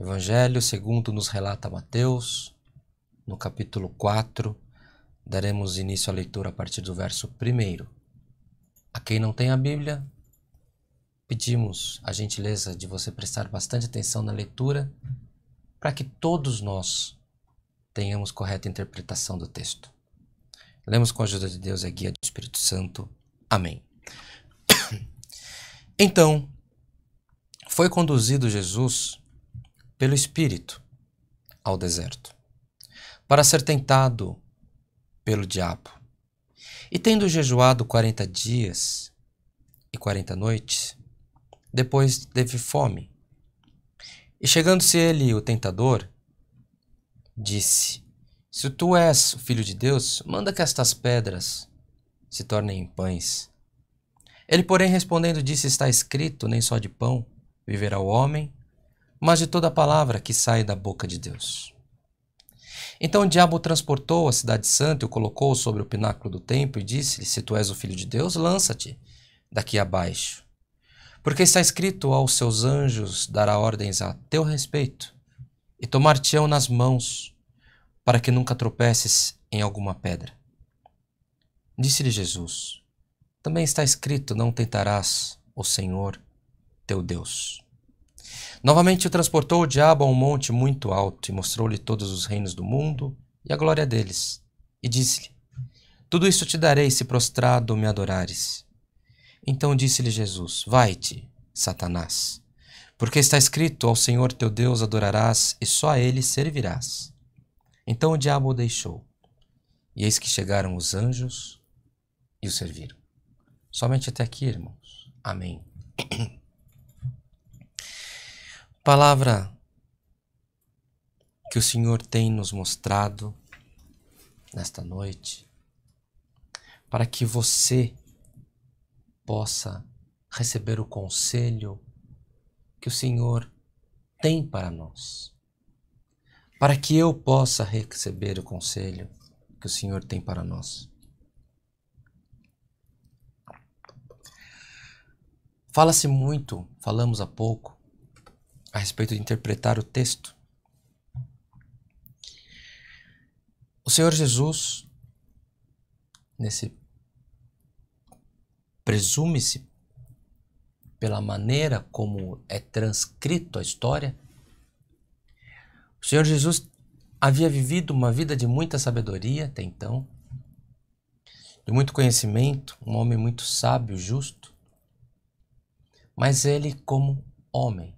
Evangelho segundo nos relata Mateus, no capítulo 4, daremos início à leitura a partir do verso 1. A quem não tem a Bíblia, pedimos a gentileza de você prestar bastante atenção na leitura para que todos nós tenhamos correta interpretação do texto. Lemos com a ajuda de Deus e a guia do Espírito Santo. Amém. Então, foi conduzido Jesus pelo Espírito ao deserto, para ser tentado pelo diabo. E tendo jejuado quarenta dias e quarenta noites, depois teve fome. E chegando-se ele, o tentador, disse: Se tu és o filho de Deus, manda que estas pedras se tornem pães. Ele, porém, respondendo, disse: Está escrito, nem só de pão viverá o homem, mas de toda palavra que sai da boca de Deus. Então o diabo transportou a cidade santa e o colocou sobre o pináculo do templo e disse-lhe: Se tu és o filho de Deus, lança-te daqui abaixo. Porque está escrito: Aos seus anjos dará ordens a teu respeito e tomar-te-ão nas mãos, para que nunca tropeces em alguma pedra. Disse-lhe Jesus: Também está escrito: Não tentarás o Senhor teu Deus. Novamente o transportou o diabo a um monte muito alto e mostrou-lhe todos os reinos do mundo e a glória deles. E disse-lhe: Tudo isso te darei se prostrado me adorares. Então disse-lhe Jesus: Vai-te, Satanás, porque está escrito: Ao Senhor teu Deus adorarás e só a ele servirás. Então o diabo o deixou. E eis que chegaram os anjos e o serviram. Somente até aqui, irmãos. Amém. palavra que o Senhor tem nos mostrado nesta noite, para que você possa receber o conselho que o Senhor tem para nós, para que eu possa receber o conselho que o Senhor tem para nós. Fala-se muito, falamos há pouco, a respeito de interpretar o texto. O Senhor Jesus, nesse presume-se pela maneira como é transcrito a história, o Senhor Jesus havia vivido uma vida de muita sabedoria até então, de muito conhecimento, um homem muito sábio, justo, mas ele, como homem,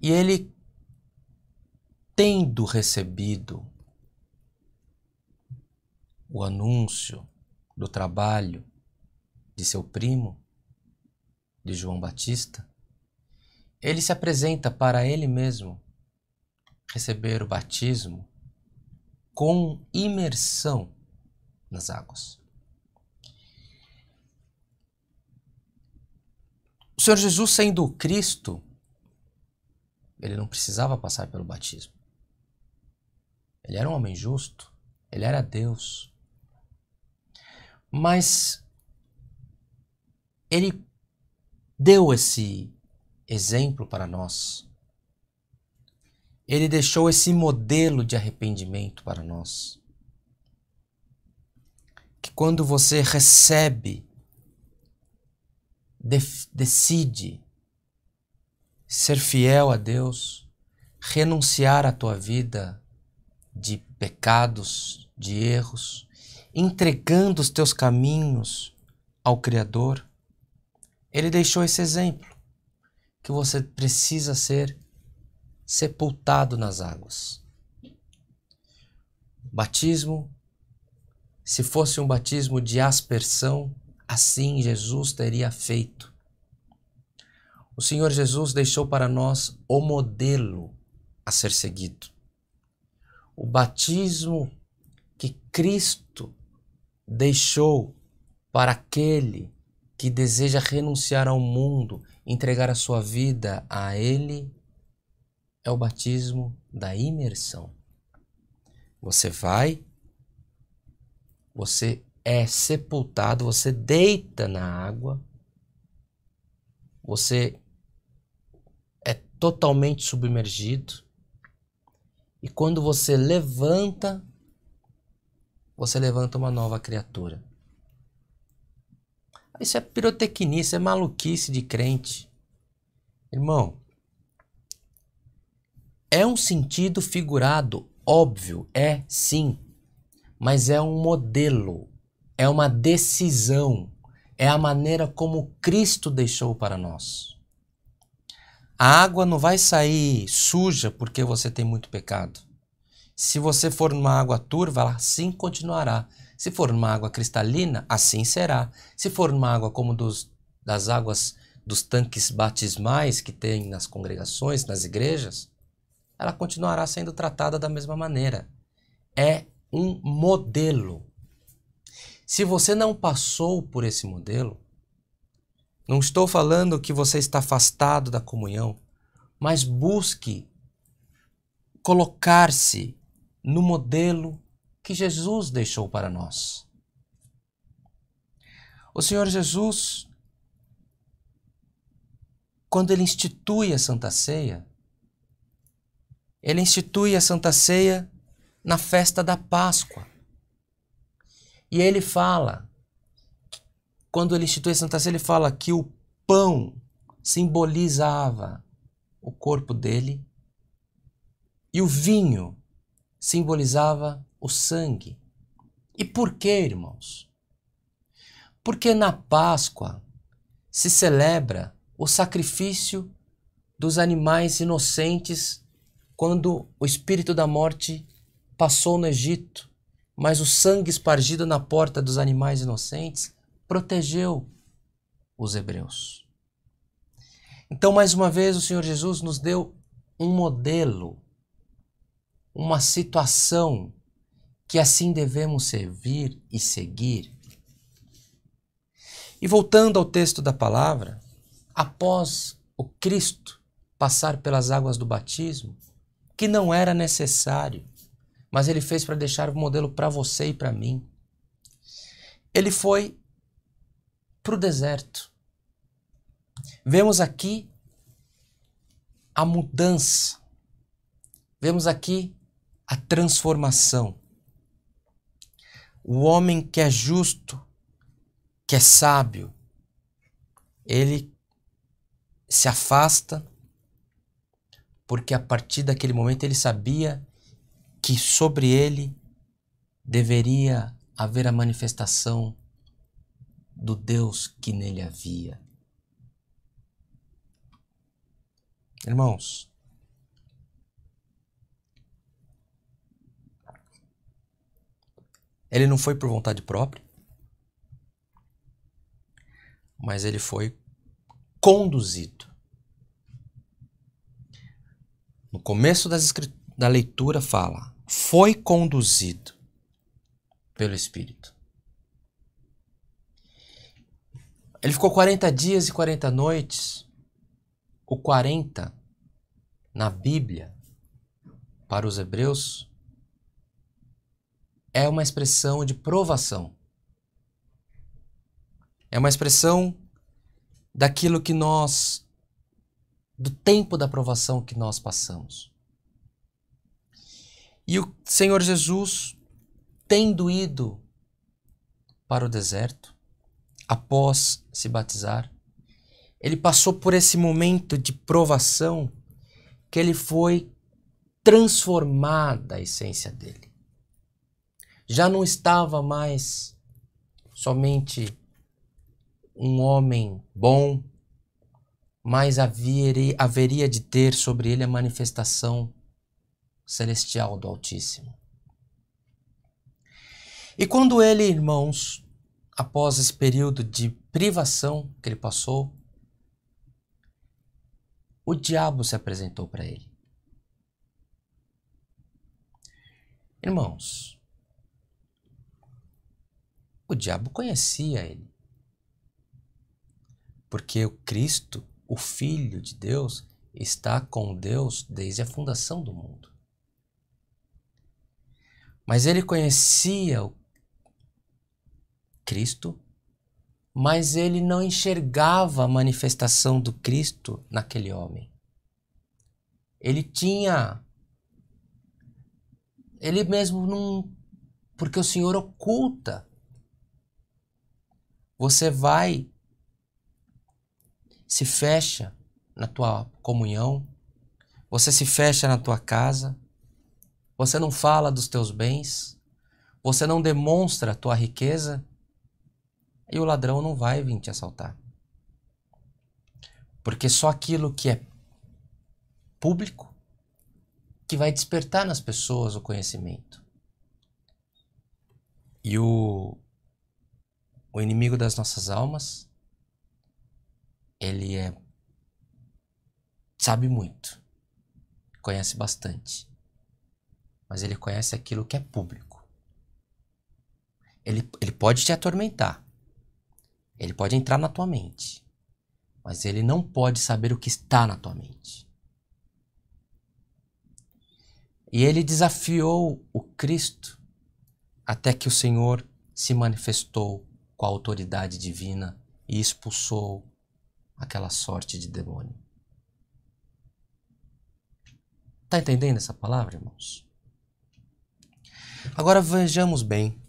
e ele, tendo recebido o anúncio do trabalho de seu primo, de João Batista, ele se apresenta para ele mesmo receber o batismo com imersão nas águas. O Senhor Jesus, sendo o Cristo, ele não precisava passar pelo batismo. Ele era um homem justo, ele era Deus. Mas ele deu esse exemplo para nós. Ele deixou esse modelo de arrependimento para nós. Que quando você recebe, decide ser fiel a Deus, renunciar à tua vida de pecados, de erros, entregando os teus caminhos ao Criador, ele deixou esse exemplo que você precisa ser sepultado nas águas. Batismo, se fosse um batismo de aspersão, assim Jesus teria feito. O Senhor Jesus deixou para nós o modelo a ser seguido. O batismo que Cristo deixou para aquele que deseja renunciar ao mundo, entregar a sua vida a Ele, é o batismo da imersão. Você vai, você é sepultado, você deita na água, você totalmente submergido. E quando você levanta, você levanta uma nova criatura. Isso é pirotecnia, isso é maluquice de crente. Irmão, é um sentido figurado, óbvio, é sim, mas é um modelo, é uma decisão, é a maneira como Cristo deixou para nós. A água não vai sair suja porque você tem muito pecado. Se você for numa água turva, ela assim continuará. Se for numa água cristalina, assim será. Se for numa água como dos, das águas dos tanques batismais que tem nas congregações, nas igrejas, ela continuará sendo tratada da mesma maneira. É um modelo. Se você não passou por esse modelo, não estou falando que você está afastado da comunhão, mas busque colocar-se no modelo que Jesus deixou para nós. O Senhor Jesus, quando ele institui a Santa Ceia, ele institui a Santa Ceia na festa da Páscoa. E ele fala quando ele institui a Santa Ceia, ele fala que o pão simbolizava o corpo dele e o vinho simbolizava o sangue. E por que, irmãos? Porque na Páscoa se celebra o sacrifício dos animais inocentes quando o espírito da morte passou no Egito, mas o sangue espargido na porta dos animais inocentes protegeu os hebreus. Então, mais uma vez, o Senhor Jesus nos deu um modelo, uma situação que assim devemos servir e seguir. E voltando ao texto da palavra, após o Cristo passar pelas águas do batismo, que não era necessário, mas ele fez para deixar o modelo para você e para mim. Ele foi para o deserto. Vemos aqui a mudança, vemos aqui a transformação. O homem que é justo, que é sábio, ele se afasta, porque a partir daquele momento ele sabia que sobre ele deveria haver a manifestação do Deus que nele havia. Irmãos, ele não foi por vontade própria, mas ele foi conduzido. No começo da leitura fala: foi conduzido pelo Espírito. Ele ficou 40 dias e 40 noites. O 40 na Bíblia para os hebreus é uma expressão de provação. É uma expressão daquilo que nós do tempo da provação que nós passamos. E o Senhor Jesus, tendo ido para o deserto, após se batizar, ele passou por esse momento de provação que ele foi transformada a essência dele. Já não estava mais somente um homem bom, mas haveria, haveria de ter sobre ele a manifestação celestial do Altíssimo. E quando ele, irmãos, após esse período de privação que ele passou, o diabo se apresentou para ele. Irmãos, o diabo conhecia ele. Porque o Cristo, o Filho de Deus, está com Deus desde a fundação do mundo. Mas ele conhecia o Cristo, mas ele não enxergava a manifestação do Cristo naquele homem. Ele tinha. Ele mesmo não. Porque o Senhor oculta. Você vai. Se fecha na tua comunhão. Você se fecha na tua casa. Você não fala dos teus bens. Você não demonstra a tua riqueza e o ladrão não vai vir te assaltar. Porque é só aquilo que é público que vai despertar nas pessoas o conhecimento. E o, o inimigo das nossas almas, ele é sabe muito, conhece bastante, mas ele conhece aquilo que é público. Ele, ele pode te atormentar, ele pode entrar na tua mente, mas ele não pode saber o que está na tua mente. E ele desafiou o Cristo até que o Senhor se manifestou com a autoridade divina e expulsou aquela sorte de demônio. Tá entendendo essa palavra, irmãos? Agora vejamos bem.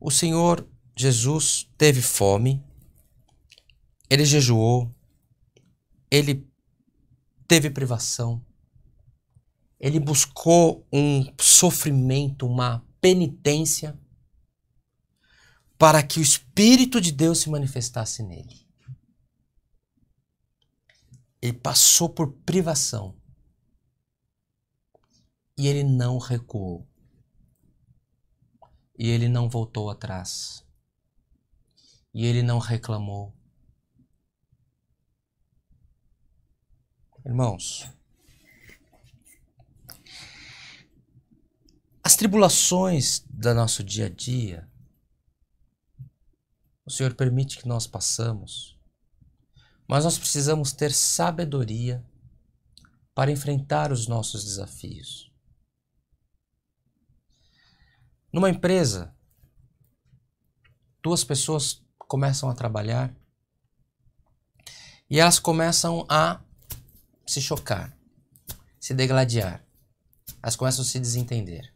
O Senhor Jesus teve fome, ele jejuou, ele teve privação, ele buscou um sofrimento, uma penitência, para que o Espírito de Deus se manifestasse nele. Ele passou por privação e ele não recuou e ele não voltou atrás e ele não reclamou. Irmãos, as tribulações do nosso dia a dia, o Senhor permite que nós passamos, mas nós precisamos ter sabedoria para enfrentar os nossos desafios. Numa empresa, duas pessoas começam a trabalhar e elas começam a se chocar, se degladiar, elas começam a se desentender.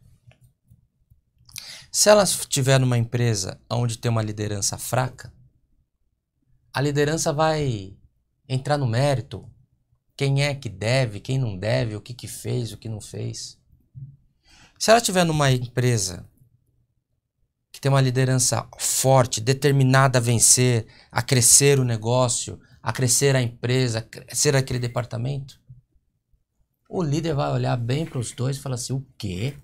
Se elas tiver numa empresa onde tem uma liderança fraca, a liderança vai entrar no mérito, quem é que deve, quem não deve, o que, que fez, o que não fez. Se ela tiver numa empresa que tem uma liderança forte, determinada a vencer, a crescer o negócio, a crescer a empresa, a crescer aquele departamento? O líder vai olhar bem para os dois e falar assim: o quê?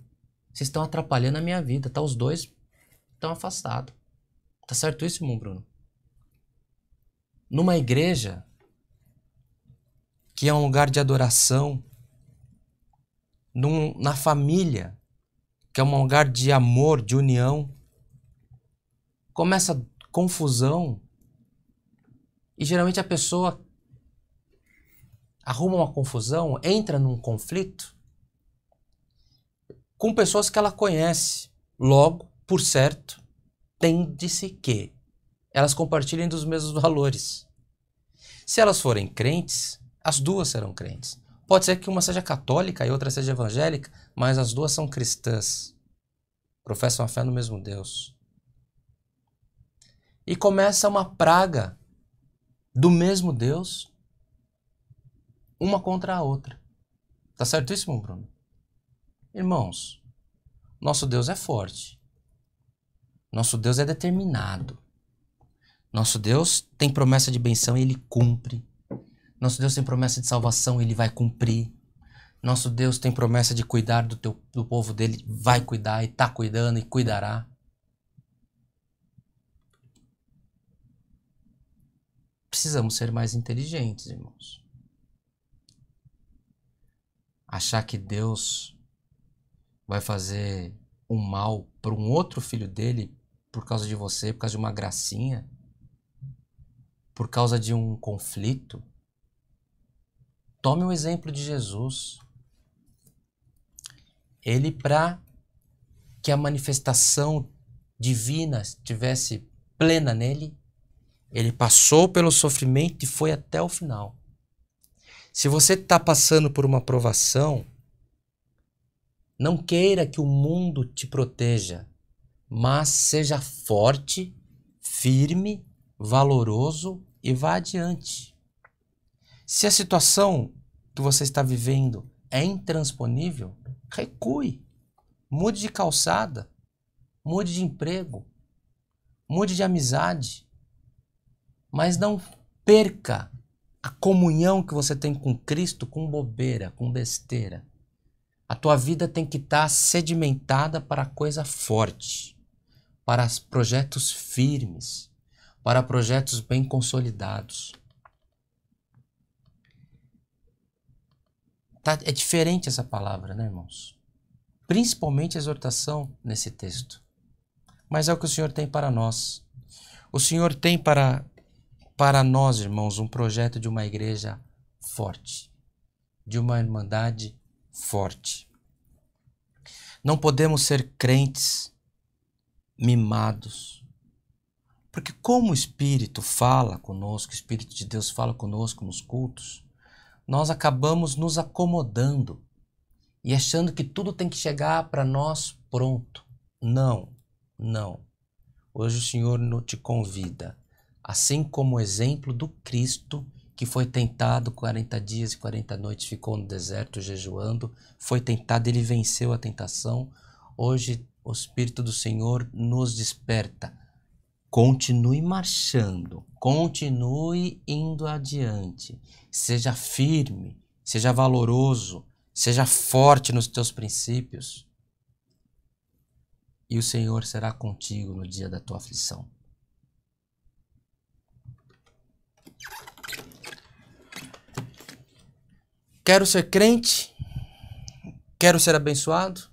Vocês estão atrapalhando a minha vida, tá? Os dois estão afastados. Tá certo isso, irmão Bruno? Numa igreja, que é um lugar de adoração, num, na família, que é um lugar de amor, de união, começa confusão. E geralmente a pessoa arruma uma confusão, entra num conflito com pessoas que ela conhece. Logo, por certo, tende-se que elas compartilhem dos mesmos valores. Se elas forem crentes, as duas serão crentes. Pode ser que uma seja católica e outra seja evangélica, mas as duas são cristãs. Professam a fé no mesmo Deus e começa uma praga do mesmo Deus, uma contra a outra. Tá certíssimo, Bruno? Irmãos, nosso Deus é forte. Nosso Deus é determinado. Nosso Deus tem promessa de benção e ele cumpre. Nosso Deus tem promessa de salvação e ele vai cumprir. Nosso Deus tem promessa de cuidar do, teu, do povo dele, vai cuidar e está cuidando e cuidará. precisamos ser mais inteligentes, irmãos. Achar que Deus vai fazer um mal para um outro filho dele por causa de você, por causa de uma gracinha, por causa de um conflito. Tome o exemplo de Jesus. Ele, para que a manifestação divina estivesse plena nele, ele passou pelo sofrimento e foi até o final. Se você está passando por uma provação, não queira que o mundo te proteja, mas seja forte, firme, valoroso e vá adiante. Se a situação que você está vivendo é intransponível, recue, mude de calçada, mude de emprego, mude de amizade, mas não perca a comunhão que você tem com Cristo com bobeira, com besteira. A tua vida tem que estar tá sedimentada para coisa forte, para projetos firmes, para projetos bem consolidados. Tá, é diferente essa palavra, né, irmãos? Principalmente a exortação nesse texto. Mas é o que o Senhor tem para nós. O Senhor tem para para nós, irmãos, um projeto de uma igreja forte, de uma irmandade forte. Não podemos ser crentes mimados. Porque, como o Espírito fala conosco, o Espírito de Deus fala conosco nos cultos, nós acabamos nos acomodando e achando que tudo tem que chegar para nós pronto. Não, não. Hoje o Senhor te convida assim como o exemplo do Cristo que foi tentado 40 dias e 40 noites, ficou no deserto jejuando, foi tentado, ele venceu a tentação. Hoje o Espírito do Senhor nos desperta. Continue marchando, continue indo adiante, seja firme, seja valoroso, seja forte nos teus princípios. E o Senhor será contigo no dia da tua aflição. Quero ser crente, quero ser abençoado,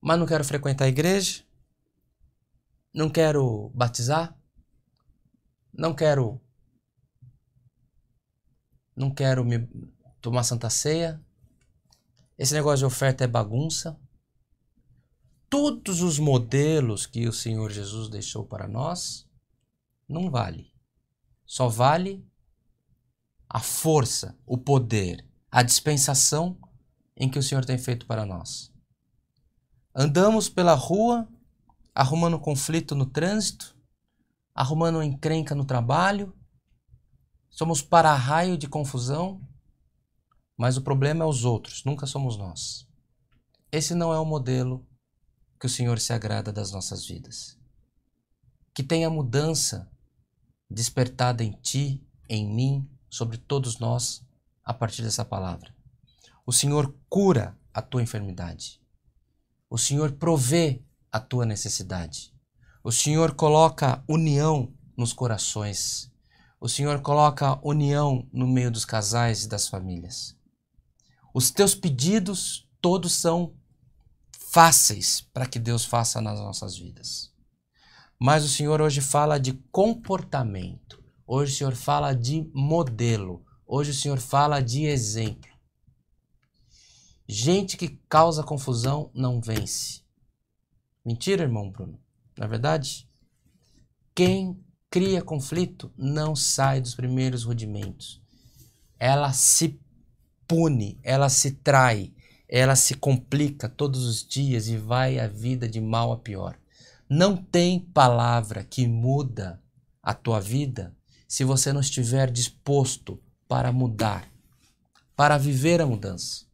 mas não quero frequentar a igreja, não quero batizar, não quero não quero me tomar santa ceia. Esse negócio de oferta é bagunça. Todos os modelos que o Senhor Jesus deixou para nós não vale. Só vale a força, o poder, a dispensação em que o Senhor tem feito para nós. Andamos pela rua, arrumando conflito no trânsito, arrumando encrenca no trabalho, somos para-raio de confusão, mas o problema é os outros, nunca somos nós. Esse não é o modelo que o Senhor se agrada das nossas vidas. Que tenha mudança despertada em ti, em mim, sobre todos nós a partir dessa palavra. O Senhor cura a tua enfermidade. O Senhor provê a tua necessidade. O Senhor coloca união nos corações. O Senhor coloca união no meio dos casais e das famílias. Os teus pedidos todos são fáceis para que Deus faça nas nossas vidas. Mas o Senhor hoje fala de comportamento. Hoje o Senhor fala de modelo. Hoje o Senhor fala de exemplo. Gente que causa confusão não vence. Mentira, irmão Bruno. Na é verdade, quem cria conflito não sai dos primeiros rudimentos. Ela se pune, ela se trai, ela se complica todos os dias e vai a vida de mal a pior. Não tem palavra que muda a tua vida se você não estiver disposto para mudar, para viver a mudança.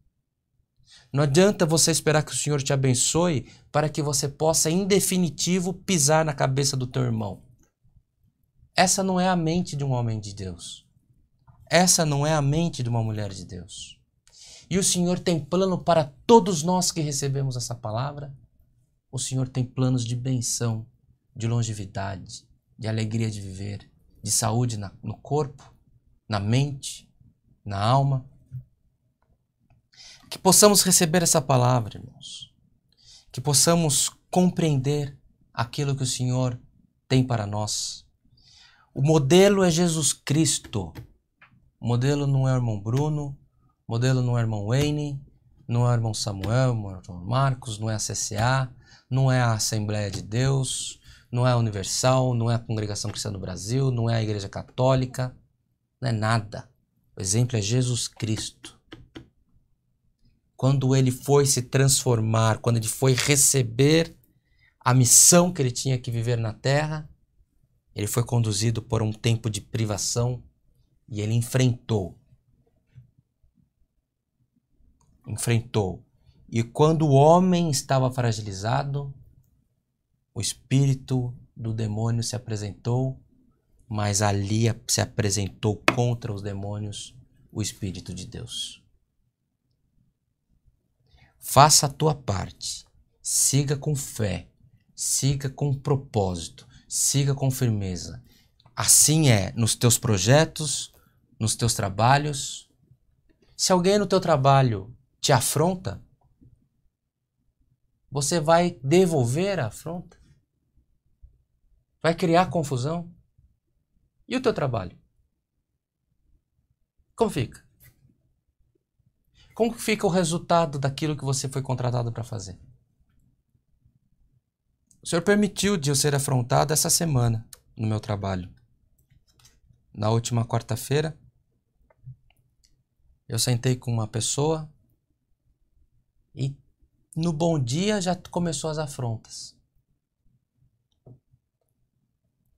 Não adianta você esperar que o Senhor te abençoe para que você possa, em definitivo, pisar na cabeça do teu irmão. Essa não é a mente de um homem de Deus. Essa não é a mente de uma mulher de Deus. E o Senhor tem plano para todos nós que recebemos essa palavra. O Senhor tem planos de benção, de longevidade, de alegria de viver, de saúde na, no corpo, na mente, na alma. Que possamos receber essa palavra, irmãos. Que possamos compreender aquilo que o Senhor tem para nós. O modelo é Jesus Cristo. O modelo não é o irmão Bruno, o modelo não é o irmão Wayne, não é o irmão Samuel, não é o irmão Marcos, não é a CCA, não é a Assembleia de Deus, não é a Universal, não é a Congregação Cristã do Brasil, não é a Igreja Católica, não é nada. O exemplo é Jesus Cristo. Quando ele foi se transformar, quando ele foi receber a missão que ele tinha que viver na terra, ele foi conduzido por um tempo de privação e ele enfrentou. Enfrentou. E quando o homem estava fragilizado, o espírito do demônio se apresentou, mas ali se apresentou contra os demônios o espírito de Deus. Faça a tua parte, siga com fé, siga com propósito, siga com firmeza. Assim é nos teus projetos, nos teus trabalhos. Se alguém no teu trabalho te afronta, você vai devolver a afronta. Vai criar confusão? E o teu trabalho? Como fica? Como fica o resultado daquilo que você foi contratado para fazer? O Senhor permitiu de eu ser afrontado essa semana no meu trabalho. Na última quarta-feira, eu sentei com uma pessoa e no bom dia já começou as afrontas.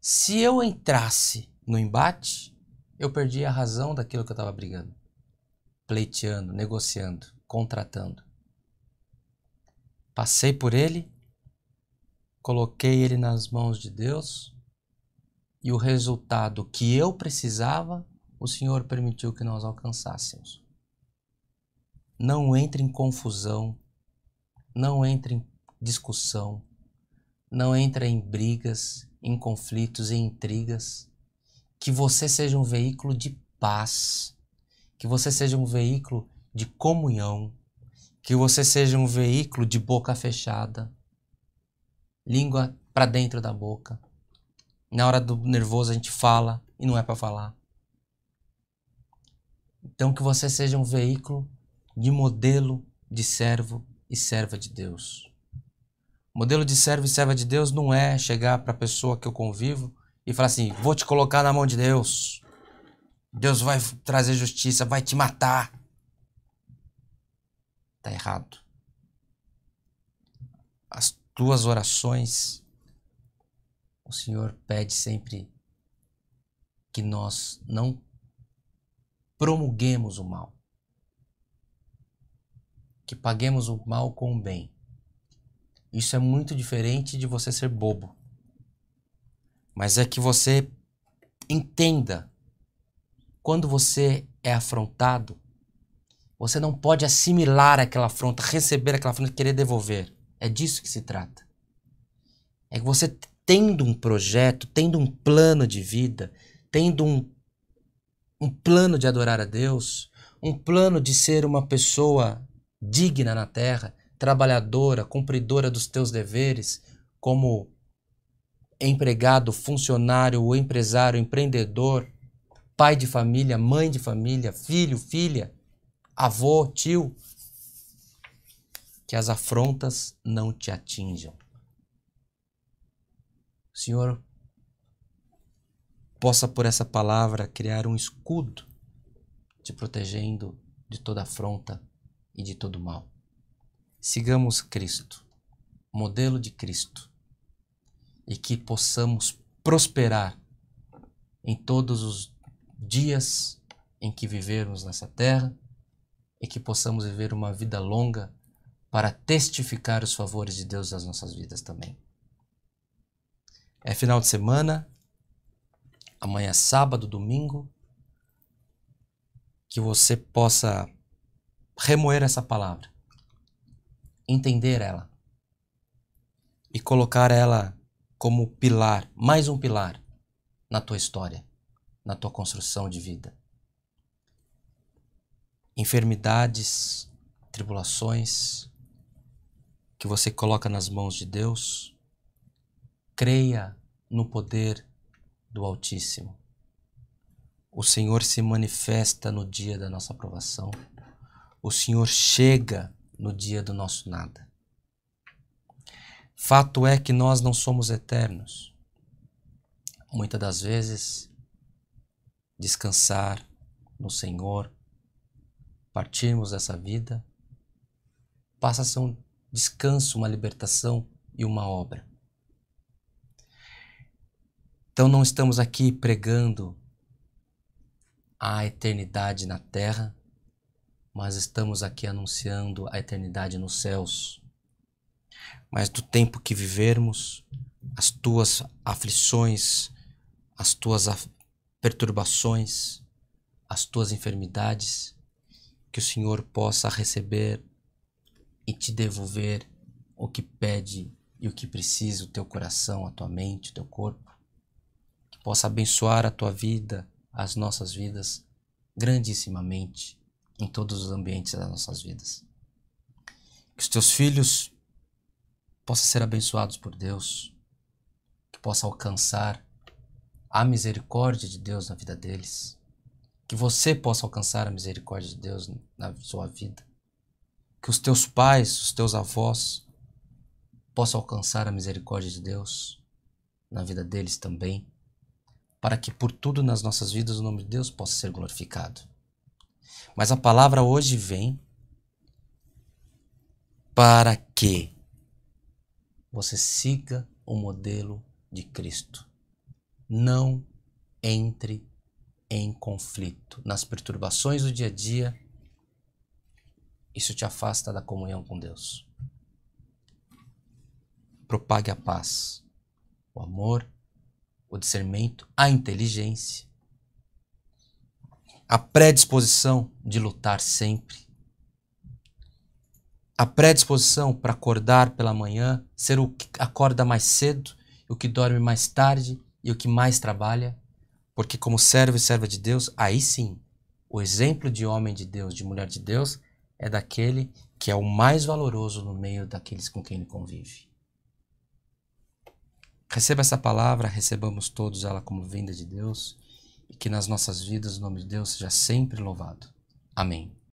Se eu entrasse no embate, eu perdia a razão daquilo que eu estava brigando, pleiteando, negociando, contratando. Passei por ele, coloquei ele nas mãos de Deus e o resultado que eu precisava, o Senhor permitiu que nós alcançássemos. Não entre em confusão, não entre em discussão, não entre em brigas, em conflitos e intrigas. Que você seja um veículo de paz, que você seja um veículo de comunhão, que você seja um veículo de boca fechada, língua para dentro da boca. Na hora do nervoso a gente fala e não é para falar. Então que você seja um veículo de modelo de servo e serva de Deus. O modelo de servo e serva de Deus não é chegar para a pessoa que eu convivo e falar assim: vou te colocar na mão de Deus. Deus vai trazer justiça, vai te matar. Está errado. As tuas orações, o Senhor pede sempre que nós não promulguemos o mal, que paguemos o mal com o bem. Isso é muito diferente de você ser bobo. Mas é que você entenda. Quando você é afrontado, você não pode assimilar aquela afronta, receber aquela afronta e querer devolver. É disso que se trata. É que você tendo um projeto, tendo um plano de vida, tendo um, um plano de adorar a Deus, um plano de ser uma pessoa digna na terra, trabalhadora, cumpridora dos teus deveres, como empregado, funcionário, empresário, empreendedor, pai de família, mãe de família, filho, filha, avô, tio, que as afrontas não te atinjam. O Senhor, possa por essa palavra criar um escudo te protegendo de toda afronta e de todo mal sigamos Cristo, modelo de Cristo, e que possamos prosperar em todos os dias em que vivermos nessa terra e que possamos viver uma vida longa para testificar os favores de Deus nas nossas vidas também. É final de semana, amanhã é sábado, domingo, que você possa remoer essa palavra entender ela e colocar ela como pilar, mais um pilar na tua história, na tua construção de vida. Enfermidades, tribulações que você coloca nas mãos de Deus, creia no poder do Altíssimo. O Senhor se manifesta no dia da nossa aprovação. O Senhor chega no dia do nosso nada. Fato é que nós não somos eternos. Muitas das vezes, descansar no Senhor, partirmos dessa vida, passa a ser um descanso, uma libertação e uma obra. Então não estamos aqui pregando a eternidade na terra, mas estamos aqui anunciando a eternidade nos céus. Mas do tempo que vivermos, as tuas aflições, as tuas af perturbações, as tuas enfermidades, que o Senhor possa receber e te devolver o que pede e o que precisa o teu coração, a tua mente, o teu corpo. Que possa abençoar a tua vida, as nossas vidas, grandissimamente em todos os ambientes das nossas vidas. Que os teus filhos possam ser abençoados por Deus, que possa alcançar a misericórdia de Deus na vida deles, que você possa alcançar a misericórdia de Deus na sua vida, que os teus pais, os teus avós possam alcançar a misericórdia de Deus na vida deles também, para que por tudo nas nossas vidas o nome de Deus possa ser glorificado. Mas a palavra hoje vem para que você siga o modelo de Cristo. Não entre em conflito. Nas perturbações do dia a dia, isso te afasta da comunhão com Deus. Propague a paz, o amor, o discernimento, a inteligência a predisposição de lutar sempre, a predisposição para acordar pela manhã, ser o que acorda mais cedo, o que dorme mais tarde e o que mais trabalha, porque como servo e serva de Deus, aí sim, o exemplo de homem de Deus, de mulher de Deus, é daquele que é o mais valoroso no meio daqueles com quem ele convive. Receba essa palavra, recebamos todos ela como vinda de Deus e que nas nossas vidas o nome de Deus seja sempre louvado. Amém.